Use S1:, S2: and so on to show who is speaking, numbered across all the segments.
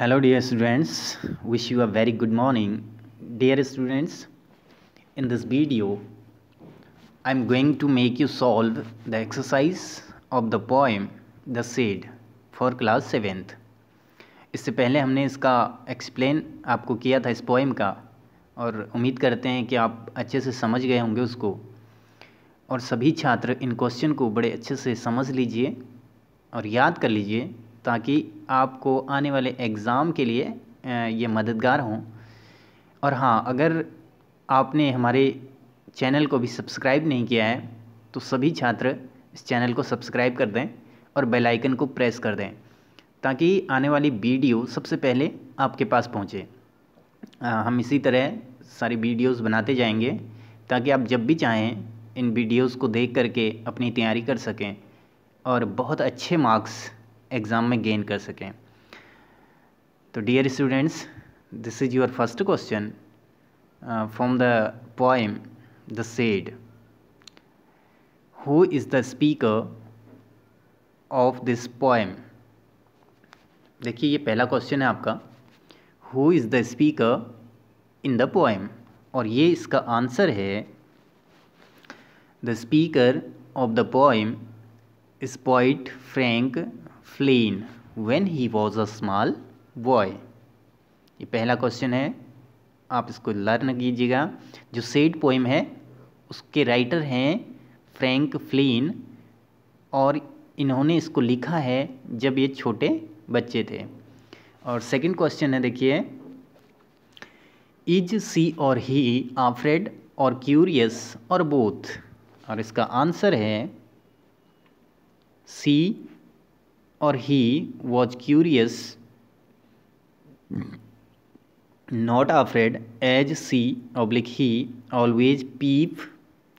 S1: hello dear students wish you a very good morning dear students in this video I am going to make you solve the exercise of the poem the shed for class seventh इससे पहले हमने इसका explain आपको किया था इस poem का और उम्मीद करते हैं कि आप अच्छे से समझ गए होंगे उसको और सभी छात्र इन क्वेश्चन को बड़े अच्छे से समझ लीजिए और याद कर लीजिए ताकि आपको आने वाले एग्ज़ाम के लिए ये मददगार हों और हाँ अगर आपने हमारे चैनल को भी सब्सक्राइब नहीं किया है तो सभी छात्र इस चैनल को सब्सक्राइब कर दें और बेल आइकन को प्रेस कर दें ताकि आने वाली वीडियो सबसे पहले आपके पास पहुँचे हम इसी तरह सारी वीडियोस बनाते जाएंगे ताकि आप जब भी चाहें इन वीडियोस को देख करके अपनी तैयारी कर सकें और बहुत अच्छे मार्क्स एग्ज़ाम में गेन कर सकें तो dear students this is your first question from the poem the shed who is the speaker of this poem देखिए ये पहला क्वेश्चन है आपका who is the speaker in the poem और ये इसका आंसर है the speaker of the poem is poet Frank Flynn when he was a small boy ये पहला क्वेश्चन है आप इसको लर्न कीजिएगा जो सेड पोइम है उसके राइटर हैं फ्रैंक फ्लिन और इन्होंने इसको लिखा है जब ये छोटे बच्चे थे और सेकंड क्वेश्चन है देखिए is she or he afraid or curious or both और इसका आंसर है she or he was curious not afraid as she oblique he always peep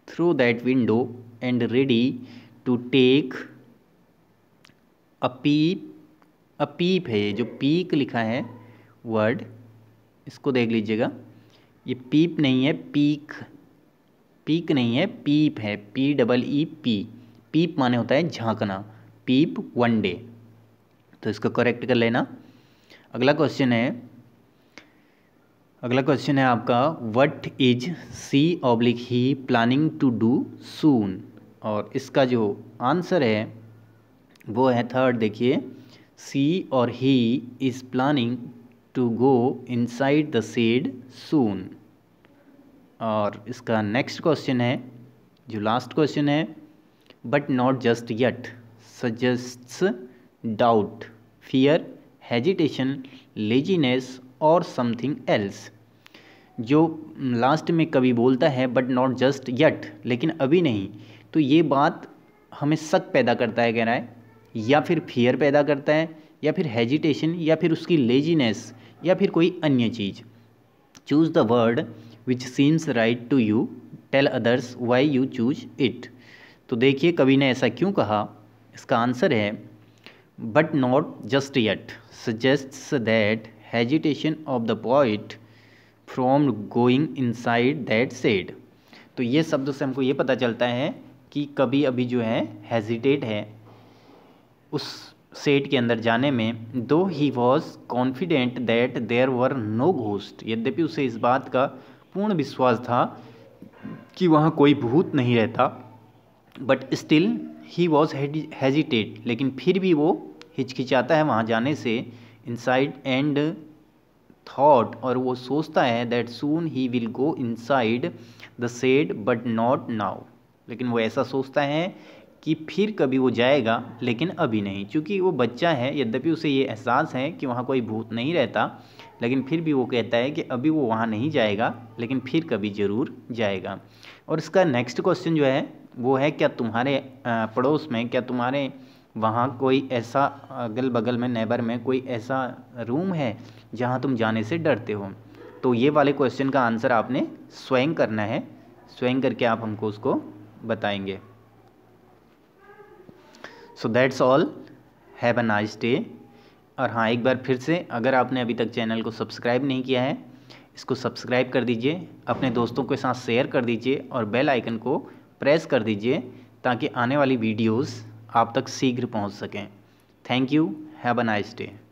S1: through that window and ready to take a peep a peep है जो peak लिखा है word इसको देख लीजिएगा ये पीप नहीं है पीक पीक नहीं है पीप है P double E P peep माने होता है झांकना पीप वन डे तो इसको करेक्ट कर लेना अगला क्वेश्चन है अगला क्वेश्चन है आपका what is she oblique he planning to do soon और इसका जो आंसर है वो है थर्ड देखिए she or he is planning to go inside the shed soon और इसका नेक्स्ट क्वेश्चन है जो लास्ट क्वेश्चन है but not just yet suggests doubt, fear, hesitation, laziness or something else जो लास्ट में कभी बोलता है बट नॉट जस्ट यट लेकिन अभी नहीं तो ये बात हमें शक पैदा करता है कह रहा है या फिर फियर पैदा करता है या फिर हेजिटेशन या फिर उसकी लेजीनेस या फिर कोई अन्य चीज़ choose the word which seems right to you tell others why you choose it तो देखिए कवि ने ऐसा क्यों कहा इसका आंसर है but not just yet suggests that hesitation of the poet from going inside that shed तो ये शब्द से हमको ये पता चलता है कि कभी अभी जो है हेजिटेट है उस सेट के अंदर जाने में though he was confident that there were no ghost यद्यपि उसे इस बात का पूर्ण विश्वास था कि वहाँ कोई भूत नहीं रहता but still he was hesitate लेकिन फिर भी वो हिचकिचाता है वहाँ जाने से इनसाइड एंड थाट और वो सोचता है that soon he will go inside the shed but not now लेकिन वो ऐसा सोचता है कि फिर कभी वो जाएगा लेकिन अभी नहीं क्योंकि वो बच्चा है यद्यपि उसे ये एहसास है कि वहाँ कोई भूत नहीं रहता लेकिन फिर भी वो कहता है कि अभी वो वहाँ नहीं जाएगा लेकिन फिर कभी ज़रूर जाएगा और इसका नेक्स्ट क्वेश्चन जो है वो है क्या तुम्हारे पड़ोस में क्या तुम्हारे वहाँ कोई ऐसा अगल बगल में नेबर में कोई ऐसा रूम है जहाँ तुम जाने से डरते हो तो ये वाले क्वेश्चन का आंसर आपने स्वयं करना है स्वयं करके आप हमको उसको बताएंगे so that's all have a nice day और हाँ एक बार फिर से अगर आपने अभी तक चैनल को सब्सक्राइब नहीं किया है इसको सब्सक्राइब कर दीजिए अपने दोस्तों के साथ शेयर कर दीजिए और बेल आइकन को प्रेस कर दीजिए ताकि आने वाली वीडियोस आप तक शीघ्र पहुंच सकें thank you have a nice day